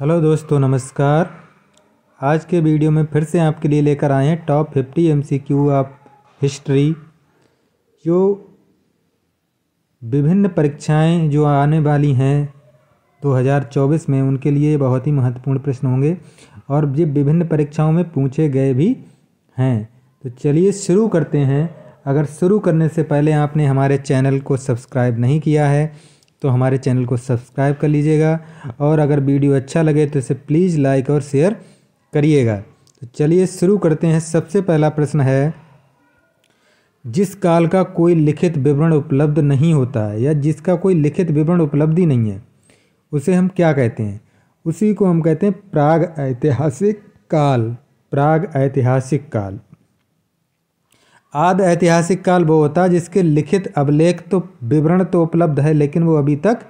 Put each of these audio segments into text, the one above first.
hello दोस्तों नमस्कार आज के वीडियो में फिर से आपके लिए लेकर आए हैं top fifty M C Q of history जो विभिन्न परीक्षाएं जो आने वाली हैं 2024 में उनके लिए बहुत ही महत्वपूर्ण प्रश्न होंगे और ये विभिन्न परीक्षाओं में पूछे गए भी हैं तो चलिए शुरू करते हैं अगर शुरू करने से पहले आपने हमारे चैनल को सब्सक्राइब नहीं किया है तो हमारे चैनल को सब्सक्राइब कर लीजिएगा और अगर वीडियो अच्छा लगे तो इसे प्लीज़ लाइक और शेयर करिएगा तो चलिए शुरू करते हैं सबसे पहला प्रश्न है जिस काल का कोई लिखित विवरण उपलब्ध नहीं होता है या जिसका कोई लिखित विवरण उपलब्ध ही नहीं है उसे हम क्या कहते हैं उसी को हम कहते हैं प्राग ऐतिहासिक काल प्राग ऐतिहासिक काल आद ऐतिहासिक काल वो होता है जिसके लिखित अभिलेख तो विवरण तो उपलब्ध है लेकिन वो अभी तक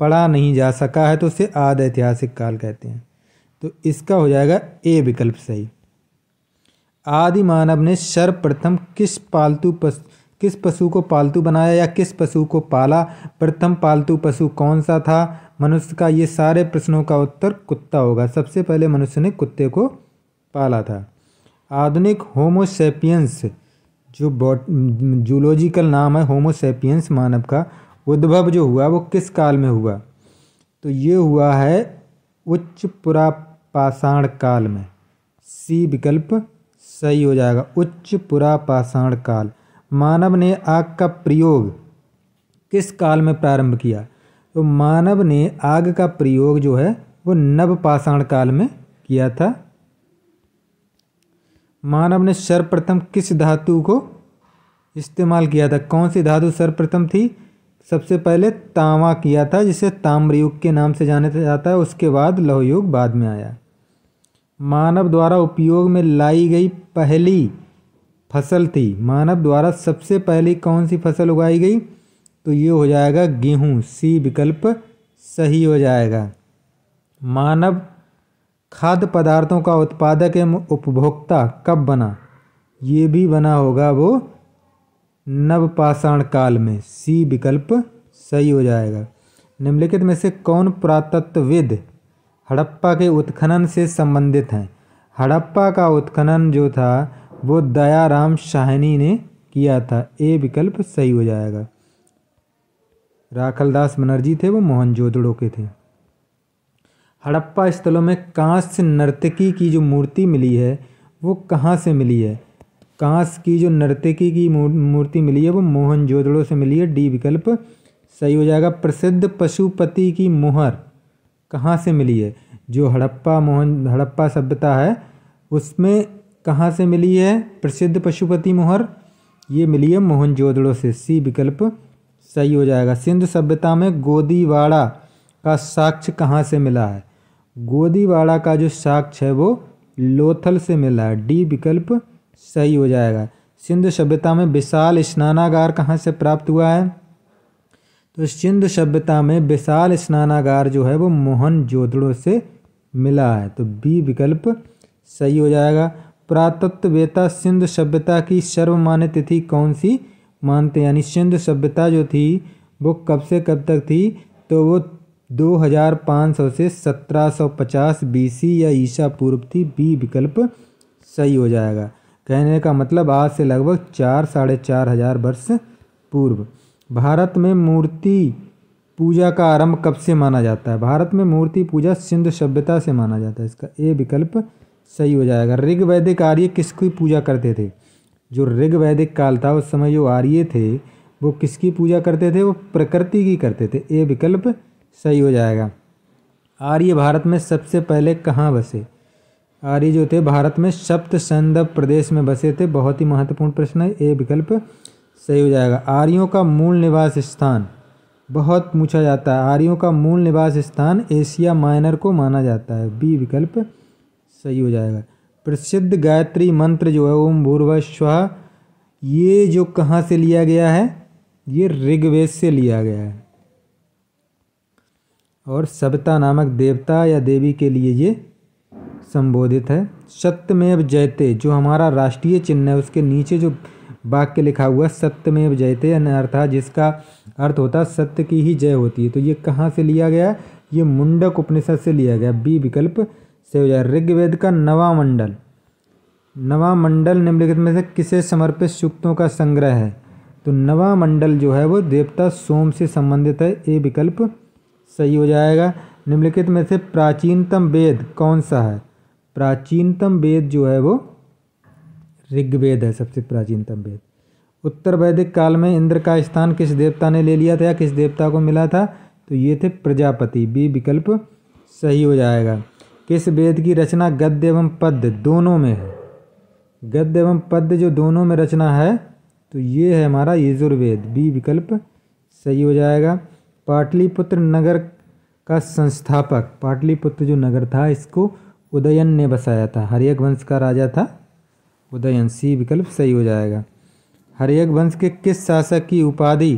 पढ़ा नहीं जा सका है तो उसे आद ऐतिहासिक काल कहते हैं तो इसका हो जाएगा ए विकल्प सही आदि मानव ने सर्वप्रथम किस पालतू पशु किस पशु को पालतू बनाया या किस पशु को पाला प्रथम पालतू पशु कौन सा था मनुष्य का ये सारे प्रश्नों का उत्तर कुत्ता होगा सबसे पहले मनुष्य ने कुत्ते को पाला था आधुनिक होमोसेपियंस जो बॉट जूलॉजिकल नाम है होमोसेपियंस मानव का उद्भव जो हुआ वो किस काल में हुआ तो ये हुआ है उच्च पुरापाषाण काल में सी विकल्प सही हो जाएगा उच्च पुरापाषाण काल मानव ने आग का प्रयोग किस काल में प्रारंभ किया तो मानव ने आग का प्रयोग जो है वो नवपाषाण काल में किया था मानव ने सर्वप्रथम किस धातु को इस्तेमाल किया था कौन सी धातु सर्वप्रथम थी सबसे पहले तांवा किया था जिसे ताम्रयुग के नाम से जाना जाता है उसके बाद लौहयुग बाद में आया मानव द्वारा उपयोग में लाई गई पहली फसल थी मानव द्वारा सबसे पहली कौन सी फसल उगाई गई तो ये हो जाएगा गेहूँ सी विकल्प सही हो जाएगा मानव खाद्य पदार्थों का उत्पादक एवं उपभोक्ता कब बना ये भी बना होगा वो नवपाषाण काल में सी विकल्प सही हो जाएगा निम्नलिखित में से कौन पुरातत्वविद हड़प्पा के उत्खनन से संबंधित हैं हड़प्पा का उत्खनन जो था वो दयाराम शाहनी ने किया था ए विकल्प सही हो जाएगा राखलदास बनर्जी थे वो मोहनजोदड़ो के थे हड़प्पा स्थलों में कांस्य नर्तकी की जो मूर्ति मिली है वो कहाँ से मिली है कांस्य की जो नर्तकी की मूर्ति मिली है वो मोहनजोदड़ो से मिली है डी विकल्प सही हो जाएगा प्रसिद्ध पशुपति की मुहर कहाँ से मिली है जो हड़प्पा मोहन हड़प्पा सभ्यता है उसमें कहाँ से मिली है प्रसिद्ध पशुपति मुहर ये मिली है मोहनजोदड़ो से सी विकल्प सही हो जाएगा सिंधु सभ्यता में गोदीवाड़ा का साक्ष्य कहाँ से मिला है गोदीवाड़ा का जो साक्ष है वो लोथल से मिला है डी विकल्प सही हो जाएगा सिंधु सभ्यता में विशाल स्नानागार कहाँ से प्राप्त हुआ है तो सिंधु सभ्यता में विशाल स्नानागार जो है वो मोहन जोदड़ों से मिला है तो बी विकल्प सही हो जाएगा पुरातत्ववेता सिंधु सभ्यता की सर्वमान्य तिथि कौन सी मानते यानी सिंधु सभ्यता जो थी वो कब से कब तक थी तो वो 2500 से 1750 बीसी या ईसा पूर्व थी बी विकल्प सही हो जाएगा कहने का मतलब आज से लगभग चार साढ़े चार हजार वर्ष पूर्व भारत में मूर्ति पूजा का आरंभ कब से माना जाता है भारत में मूर्ति पूजा सिंधु सभ्यता से माना जाता है इसका ए विकल्प सही हो जाएगा ऋग वैदिक आर्य किसकी पूजा करते थे जो ऋग वैदिक काल था उस समय जो आर्य थे वो किसकी पूजा करते थे वो प्रकृति की करते थे ए विकल्प सही हो जाएगा आर्य भारत में सबसे पहले कहाँ बसे आर्य जो थे भारत में सप्त संद प्रदेश में बसे थे बहुत ही महत्वपूर्ण प्रश्न है ये विकल्प सही हो जाएगा आर्यों का मूल निवास स्थान बहुत पूछा जाता है आर्यों का मूल निवास स्थान एशिया माइनर को माना जाता है बी विकल्प सही हो जाएगा प्रसिद्ध गायत्री मंत्र जो है ओम भूर्व स्वा ये जो कहाँ से लिया गया है ये ऋग्वेद से लिया गया है और सबता नामक देवता या देवी के लिए ये संबोधित है सत्यमेव जयते जो हमारा राष्ट्रीय चिन्ह है उसके नीचे जो वाक्य लिखा हुआ है सत्यमेव जयते अर्थात जिसका अर्थ होता है सत्य की ही जय होती है तो ये कहाँ से लिया गया ये मुंडक उपनिषद से लिया गया बी विकल्प से हो जाए ऋग्वेद का नवा मंडल नवा मंडल निम्नलिखित में से किसे समर्पित सूक्तों का संग्रह है तो नवा मंडल जो है वो देवता सोम से संबंधित है ए विकल्प सही हो जाएगा निम्नलिखित में से प्राचीनतम वेद कौन सा है प्राचीनतम वेद जो है वो ऋग्वेद है सबसे प्राचीनतम वेद उत्तर वैदिक काल में इंद्र का स्थान किस देवता ने ले लिया था या किस देवता को मिला था तो ये थे प्रजापति बी विकल्प सही हो जाएगा किस वेद की रचना गद्य एवं पद्य दोनों में है गद्य एवं पद्य जो दोनों में रचना है तो ये है हमारा यजुर्वेद बी विकल्प सही हो जाएगा पाटलिपुत्र नगर का संस्थापक पाटलिपुत्र जो नगर था इसको उदयन ने बसाया था हरियक वंश का राजा था उदयन सी विकल्प सही हो जाएगा हरियक वंश के किस शासक की उपाधि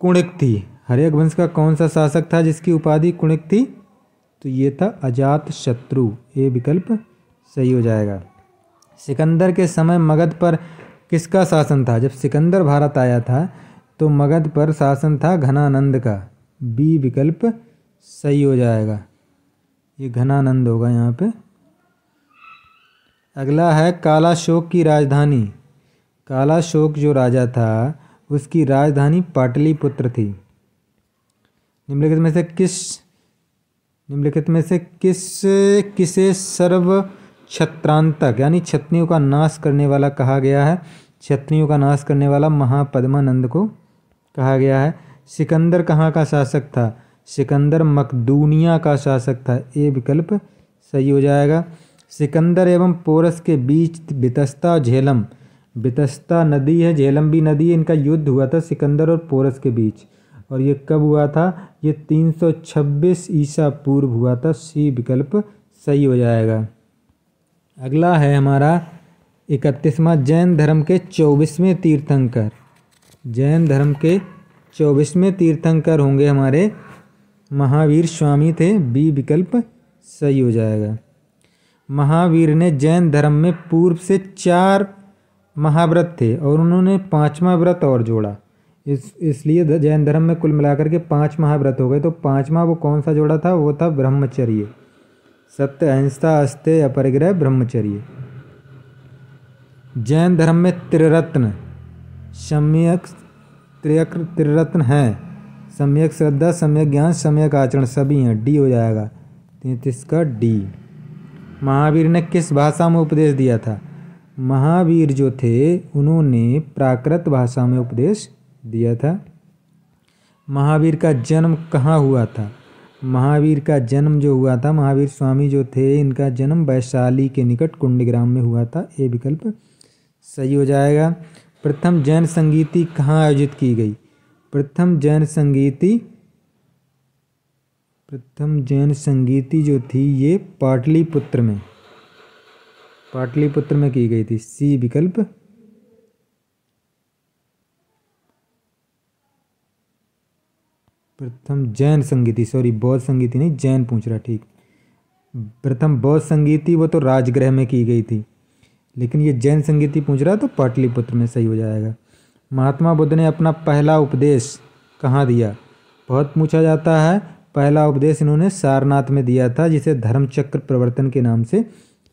कुणिक थी हरियक वंश का कौन सा शासक था जिसकी उपाधि कुणिक थी तो ये था अजात शत्रु ये विकल्प सही हो जाएगा सिकंदर के समय मगध पर किसका शासन था जब सिकंदर भारत आया था तो मगध पर शासन था घनानंद का बी विकल्प सही हो जाएगा ये घनानंद होगा यहाँ पे अगला है कालाशोक की राजधानी कालाशोक जो राजा था उसकी राजधानी पाटलिपुत्र थी निम्नलिखित में से किस निम्नलिखित में से किस किसे सर्व छत्रांतक यानी छत्नियों का नाश करने वाला कहा गया है छत्नियों का नाश करने वाला महापद्मानंद को कहा गया है सिकंदर कहाँ का शासक था सिकंदर मकदूनिया का शासक था ये विकल्प सही हो जाएगा सिकंदर एवं पोरस के बीच बितस्ता झेलम बितस्ता नदी है झेलम भी नदी है इनका युद्ध हुआ था सिकंदर और पोरस के बीच और ये कब हुआ था ये 326 ईसा पूर्व हुआ था सी विकल्प सही हो जाएगा अगला है हमारा इकतीसवां जैन धर्म के चौबीसवें तीर्थंकर जैन धर्म के चौबीसवें तीर्थंकर होंगे हमारे महावीर स्वामी थे बी विकल्प सही हो जाएगा महावीर ने जैन धर्म में पूर्व से चार महाव्रत थे और उन्होंने पांचवा व्रत और जोड़ा इस इसलिए जैन धर्म में कुल मिलाकर के पांच महाव्रत हो गए तो पांचवा वो कौन सा जोड़ा था वो था ब्रह्मचर्य सत्य अहिंसा अस्त्य अपरिग्रह ब्रह्मचर्य जैन धर्म में त्रिरत्न सम्यक त्रयक्र त्रिरत्न हैं सम्यक श्रद्धा सम्यक ज्ञान सम्यक आचरण सभी हैं डी हो जाएगा तैंतीस का डी महावीर ने किस भाषा में उपदेश दिया था महावीर जो थे उन्होंने प्राकृत भाषा में उपदेश दिया था महावीर का जन्म कहाँ हुआ था महावीर का जन्म जो हुआ था महावीर स्वामी जो थे इनका जन्म वैशाली के निकट कुंडग्राम में हुआ था ये विकल्प सही हो जाएगा प्रथम जैन संगीति कहाँ आयोजित की गई प्रथम जैन संगीति प्रथम जैन संगीति जो थी ये पाटलिपुत्र में पाटलिपुत्र में की गई थी सी विकल्प प्रथम जैन संगीति सॉरी बौद्ध संगीति नहीं जैन पूछ रहा ठीक प्रथम बौद्ध संगीति वो तो राजगृह में की गई थी लेकिन ये जैन संगीति पूछ रहा है तो पाटलिपुत्र में सही हो जाएगा महात्मा बुद्ध ने अपना पहला उपदेश कहाँ दिया बहुत पूछा जाता है पहला उपदेश इन्होंने सारनाथ में दिया था जिसे धर्मचक्र प्रवर्तन के नाम से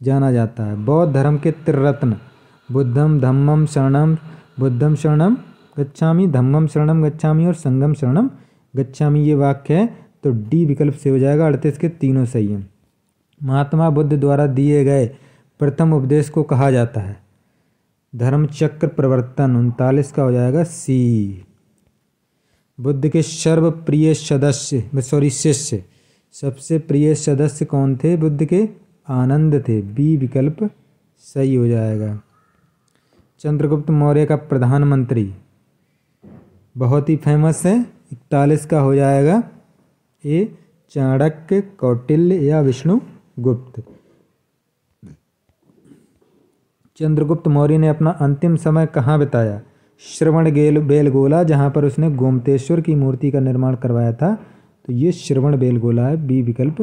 जाना जाता है बौद्ध धर्म के त्रिरत्न बुद्धम धम्मम शरणम बुद्धम शरणम गच्छामी धम्मम शरणम गच्छामी और संगम शरणम गच्छामी ये वाक्य है तो डी विकल्प से हो जाएगा अड़तीस के तीनों सही हैं महात्मा बुद्ध द्वारा दिए गए प्रथम उपदेश को कहा जाता है धर्म चक्र प्रवर्तन उनतालीस का हो जाएगा सी बुद्ध के सर्वप्रिय सदस्य सॉरी शिष्य सबसे प्रिय सदस्य कौन थे बुद्ध के आनंद थे बी विकल्प सही हो जाएगा चंद्रगुप्त मौर्य का प्रधानमंत्री बहुत ही फेमस है इकतालीस का हो जाएगा ए चाणक्य कौटिल्य या विष्णु गुप्त चंद्रगुप्त मौर्य ने अपना अंतिम समय कहाँ बिताया श्रवण गेल बेलगोला जहाँ पर उसने गोमतेश्वर की मूर्ति का निर्माण करवाया था तो ये श्रवण बेलगोला है बी विकल्प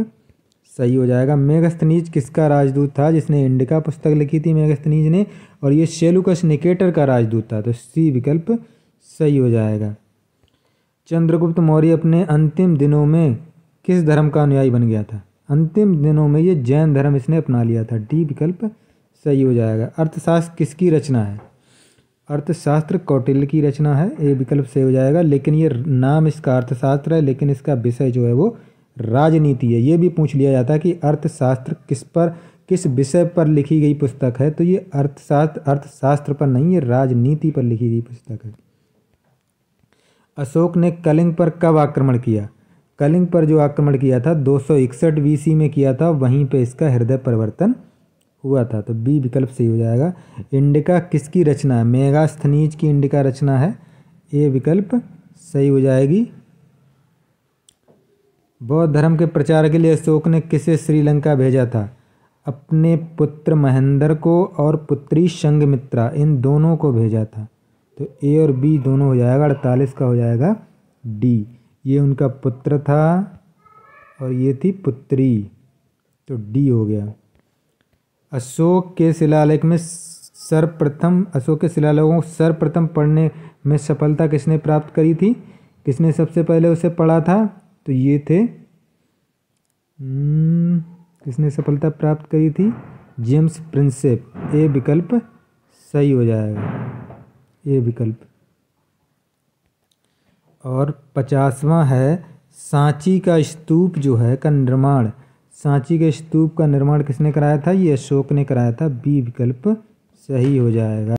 सही हो जाएगा मेघस्थनीज किसका राजदूत था जिसने इंडिका पुस्तक लिखी थी मेघस्थनीज ने और ये शेलुकश निकेटर का राजदूत था तो सी विकल्प सही हो जाएगा चंद्रगुप्त मौर्य अपने अंतिम दिनों में किस धर्म का अनुयायी बन गया था अंतिम दिनों में ये जैन धर्म इसने अपना लिया था डी विकल्प सही हो जाएगा अर्थशास्त्र किसकी रचना है अर्थशास्त्र कौटिल्य की रचना है ये विकल्प सही हो जाएगा लेकिन ये नाम इसका अर्थशास्त्र है लेकिन इसका विषय जो है वो राजनीति है ये भी पूछ लिया जाता है कि अर्थशास्त्र किस पर किस विषय पर लिखी गई पुस्तक है तो ये अर्थशास्त्र अर्थशास्त्र पर नहीं है राजनीति पर लिखी गई पुस्तक है अशोक ने कलिंग पर कब आक्रमण किया कलिंग पर जो आक्रमण किया था दो सौ में किया था वहीं पे इसका हृदय परिवर्तन हुआ था तो बी विकल्प सही हो जाएगा इंडिका किसकी रचना है मेगास्थनीज की इंडिका रचना है ए विकल्प सही हो जाएगी बौद्ध धर्म के प्रचार के लिए अशोक ने किसे श्रीलंका भेजा था अपने पुत्र महेंद्र को और पुत्री संगमित्रा इन दोनों को भेजा था तो ए और बी दोनों हो जाएगा अड़तालीस का हो जाएगा डी ये उनका पुत्र था और ये थी पुत्री तो डी हो गया अशोक के शिलालेख में सर्वप्रथम अशोक के शिलालेखों को सर्वप्रथम पढ़ने में सफलता किसने प्राप्त करी थी किसने सबसे पहले उसे पढ़ा था तो ये थे हम्म, किसने सफलता प्राप्त करी थी जेम्स प्रिंसेप ए विकल्प सही हो जाएगा ए विकल्प और पचासवा है सांची का स्तूप जो है का निर्माण सांची के स्तूप का निर्माण किसने कराया था ये अशोक ने कराया था बी विकल्प सही हो जाएगा